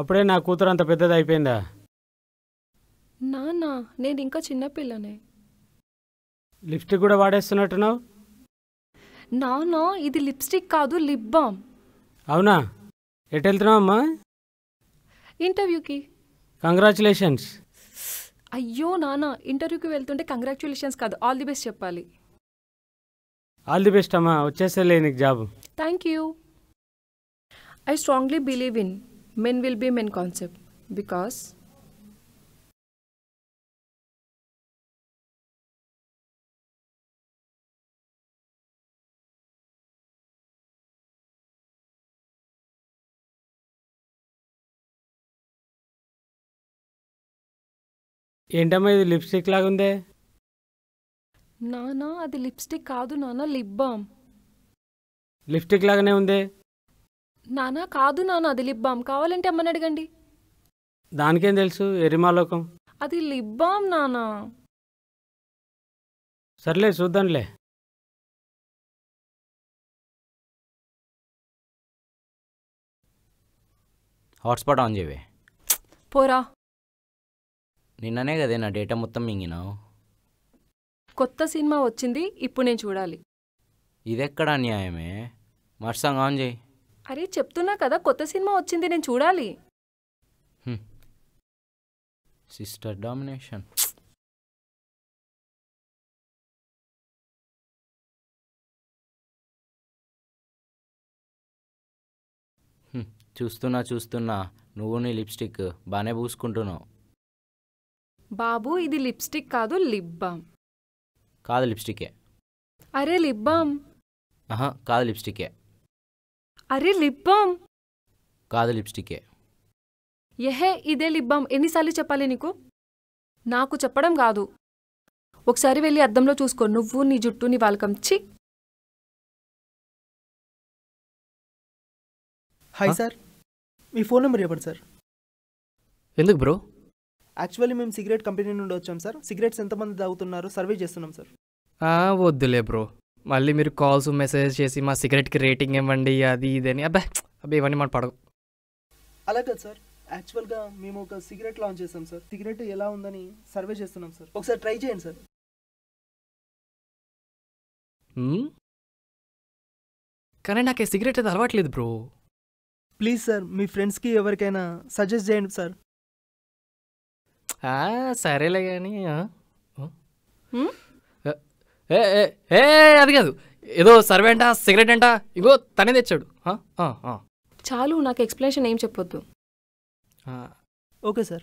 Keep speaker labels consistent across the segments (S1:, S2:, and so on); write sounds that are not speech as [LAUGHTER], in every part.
S1: అప్పుడే నా
S2: కూతురు అంత పెద్దది అయిపోయిందా
S3: నానా నేను ఇంకా చిన్నపిల్లనే
S2: లిప్స్టిక్ కూడా వాడేస్తున్నట్టున్నావు
S4: నానా ఇది లిప్స్టిక్ కాదు లిప్ బామ్
S2: అవునా ఎటు అమ్మా ఇంటర్వ్యూకి కంగ్రాచులేషన్స్
S4: అయ్యో నానా ఇంటర్వ్యూకి వెళ్తుంటే కంగ్రాచులేషన్స్ కాదు ఆల్ ది బెస్ట్ చెప్పాలి
S2: ఆల్ ది బెస్ట్ అమ్మా వచ్చేసేలే నీకు job
S4: thank you I strongly believe in men will be men concept
S1: because ఏంటమ్మా ఇది లిప్స్టిక్ ఉందే
S3: నానా అది లిప్స్టిక్ కాదు నానా లిప్ బామ్
S2: లిప్స్టిక్ లాగానే ఉందే
S4: నానా కాదు నాన్న అది లిబ్బాం కావాలంటే అమ్మని అడగండి
S2: దానికేం తెలుసు ఎరిమాలోకం
S3: అది లిబ్బాం నానా
S1: సర్లే చూద్దాంలే
S2: హాట్స్పాట్ ఆన్ చేయవే పోరా నిన్ననే కదే నా డేటా మొత్తం మింగినావు
S4: కొత్త సినిమా వచ్చింది ఇప్పుడు నేను చూడాలి
S2: ఇదెక్కడ అన్యాయమే మర్సంగా ఆన్ చేయి
S4: అరే చెప్తున్నా కదా కొత్త సినిమా వచ్చింది నేను చూడాలి
S2: సిస్టర్ డామినేషన్ చూస్తున్నా చూస్తున్నా నువ్వు నీ లిప్స్టిక్ బాగానే పూసుకుంటున్నావు
S4: బాబు ఇది లిప్స్టిక్ కాదు లిప్ బామ్ కాదు లిప్స్టికే అరే లిప్ బామ్
S2: ఆహా కాదు లిప్స్టికే
S4: అరే లిప్ బామ్
S2: కాదు లిప్స్టికే
S4: ఎహే ఇదే లిప్ బామ్ ఎన్నిసార్లు చెప్పాలి నీకు నాకు చెప్పడం కాదు
S3: ఒకసారి వెళ్ళి అద్దంలో చూసుకో నువ్వు నీ జుట్టు నీ వాళ్ళకం చి హాయ్ సార్ మీ ఫోన్ నెంబర్ చెప్పండి సార్
S2: ఎందుకు బ్రో యాక్చువల్లీ మేము సిగరెట్ కంపెనీ నుండి వచ్చాం సార్ సిగరెట్స్ ఎంతమంది తాగుతున్నారు సర్వే చేస్తున్నాం సార్ వద్దులే బ్రో మళ్ళీ మీరు కాల్స్ మెసేజ్ చేసి మా సిగరెట్కి రేటింగ్ ఇవ్వండి అది ఇది అని అబ్బా అబ్బా ఇవన్నీ మాట పడవు అలా కదా సార్ యాక్చువల్గా మేము ఒక సిగరెట్ లాంచ్ చేస్తాం సార్ సిగరెట్ ఎలా ఉందని సర్వే చేస్తున్నాం సార్ ఒకసారి ట్రై చేయండి సార్ కానీ నాకు సిగరెట్ అది అలవాట్లేదు బ్రో ప్లీజ్ సార్ మీ ఫ్రెండ్స్కి ఎవరికైనా సజెస్ట్ చేయండి సార్ సరేలే కానీ ఏ అది కాదు ఏదో సర్వేంటా సిగరెట్ అంటా ఇగో తనే తెచ్చాడు
S3: చాలు నాకు ఎక్స్ప్లెనేషన్ ఏం చెప్పొద్దు ఓకే సార్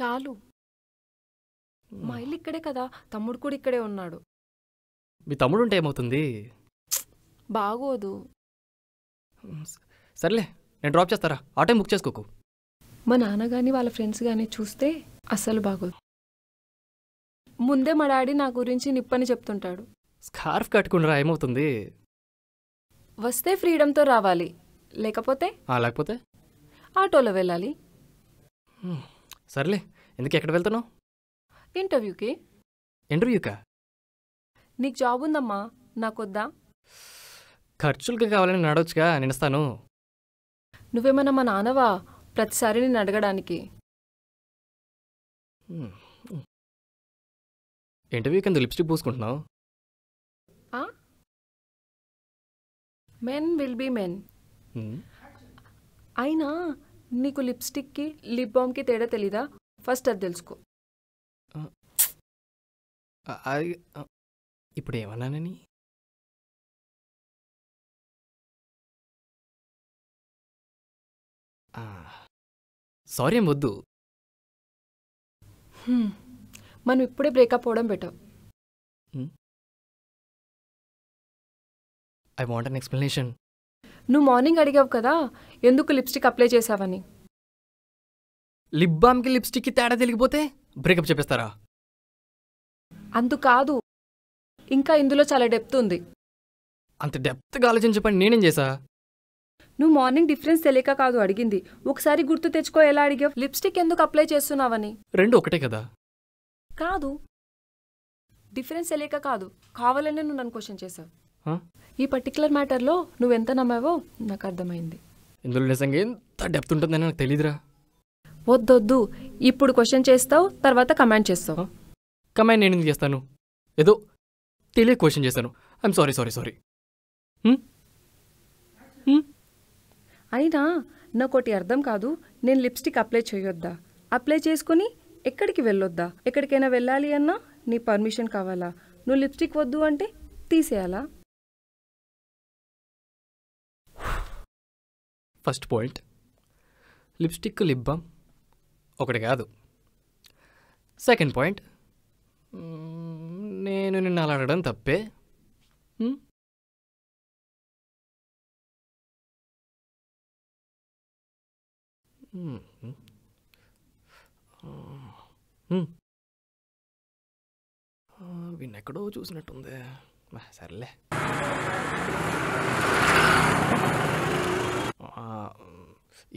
S3: చాలు మా ఇల్లు ఇక్కడే కదా తమ్ముడు కూడా ఇక్కడే ఉన్నాడు
S2: మీ తమ్ముడు ఉంటే ఏమవుతుంది బాగోదు సర్లే నేను డ్రాప్ చేస్తారా ఆ టైం బుక్ చేసుకోకు
S4: మా నాన్న కానీ వాళ్ళ ఫ్రెండ్స్ కానీ చూస్తే అస్సలు బాగోదు ముందే మా డాడీ నా గురించి నిప్పని చెప్తుంటాడు
S2: స్కార్ఫ్ కట్టుకుని రా ఏమవుతుంది
S4: వస్తే ఫ్రీడంతో రావాలి లేకపోతే లేకపోతే ఆటోలో వెళ్ళాలి
S2: సర్లే ఎందుకు ఎక్కడ వెళ్తున్నావు ఇంటర్వ్యూకి ఇంటర్వ్యూకా
S4: నీకు జాబ్ ఉందమ్మా నాకొద్దా
S2: ఖర్చులకి కావాలని నడవచ్చుగా నేను ఇస్తాను
S3: నువ్వేమన్నా మా నాన్నవా ప్రతిసారి నేను అడగడానికి
S1: ఇంటర్వ్యూ కింద లిప్స్టిక్ పూసుకుంటున్నావు
S3: మెన్ విల్ బీ మెన్
S4: అయినా నీకు లిప్స్టిక్కి లిప్ బామ్కి తేడా తెలీదా ఫస్ట్
S1: అది తెలుసుకో ఇప్పుడు ఏమన్నానని సారీ వద్దు
S3: మనం ఇప్పుడే బ్రేకప్ అవడం better
S2: I want an explanation
S3: నువ్వు మార్నింగ్ అడిగావు కదా ఎందుకు లిప్స్టిక్ అప్లై చేసావని
S2: లిప్ బామ్కి లిప్స్టిక్కి తేడా తెలిగిపోతే బ్రేకప్ చెప్పేస్తారా
S4: అందు కాదు ఇంకా ఇందులో చాలా డెప్త్ ఉంది
S2: అంత డెప్త్గా ఆలోచించపని నేనేం చేశా
S4: నువ్వు మార్నింగ్ డిఫరెన్స్ తెలియక కాదు అడిగింది ఒకసారి గుర్తు తెచ్చుకో ఎలా అడిగావు లిప్స్టిక్ ఎందుకు అప్లై చేస్తున్నావని రెండు ఒకటే కదా కాదు డిఫరెన్స్ తెలియక కాదు కావాలనే నువ్వు నన్ను క్వశ్చన్ చేసావు ఈ పర్టికులర్ మ్యాటర్లో ఎంత నమ్మావో నాకు అర్థమైంది
S2: ఇందులో నిజంగా ఎంత డెప్త్ ఉంటుందని నాకు తెలియదురా
S4: వద్దొద్దు ఇప్పుడు క్వశ్చన్ చేస్తావు తర్వాత కమాండ్ చేస్తావు
S2: కమాండ్ నేను చేస్తాను ఏదో తెలియ క్వశ్చన్ చేస్తాను ఐఎమ్ సారీ సారీ సారీ
S4: అయినా నాకోటి అర్థం కాదు నేను లిప్స్టిక్ అప్లై చేయొద్దా అప్లై చేసుకుని ఎక్కడికి వెళ్ళొద్దా ఎక్కడికైనా వెళ్ళాలి అన్నా నీ పర్మిషన్ కావాలా నువ్వు లిప్స్టిక్ వద్దు అంటే
S3: తీసేయాలా
S2: first point lipstick lip balm ఒకటి కాదు సెకండ్ పాయింట్ నేను నిన్ను అలా అడగడం తప్పే ఎక్కడో చూసినట్టుంది సర్లే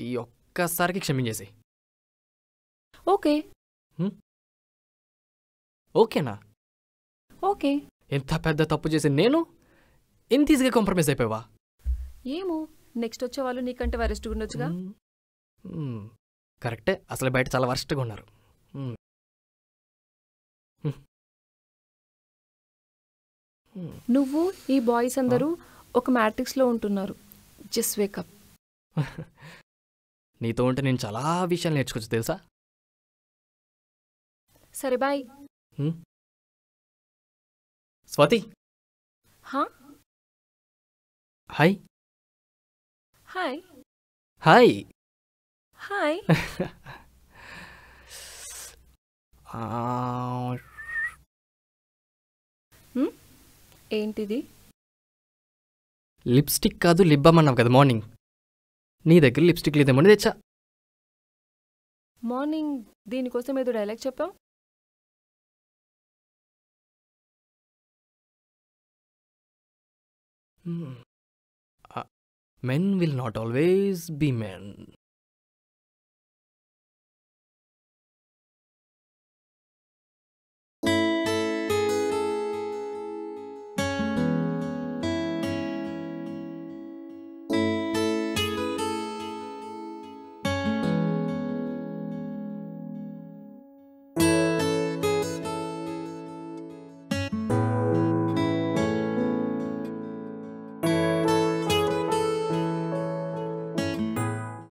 S2: ఈ ఒక్కసారికి క్షమించేసి ఓకే ఓకేనా ఓకే ఎంత పెద్ద తప్పు చేసి నేను ఇంత ఈజీగా కాంప్రమైజ్ అయిపోయావా
S4: ఏమో నెక్స్ట్ వచ్చే వాళ్ళు
S3: నీకంటే వైరస్ ఉండొచ్చుగా
S2: కరెక్టే అసలు బయట చాలా వర్స్ట్గా ఉన్నారు
S3: నువ్వు ఈ బాయ్స్ అందరూ ఒక మ్యాట్రిక్స్లో ఉంటున్నారు జస్ట్ వేకప్ [LAUGHS]
S2: నీతో ఉంటే నేను చాలా విషయాలు నేర్చుకోవచ్చు తెలుసా
S1: సరే bye Swathi hi hi hi Hi. [LAUGHS]
S2: Ah.
S1: Hmm?
S3: ఏంటిది
S2: లిప్స్టిక్ కాదు లిబ్బమ్ అన్నావు కదా మార్నింగ్ నీ దగ్గర లిప్స్టిక్ లేదేమో తెచ్చా
S3: మార్నింగ్ దీనికోసం ఏదో డైలాగ్ చెప్పావు
S1: men will not always be men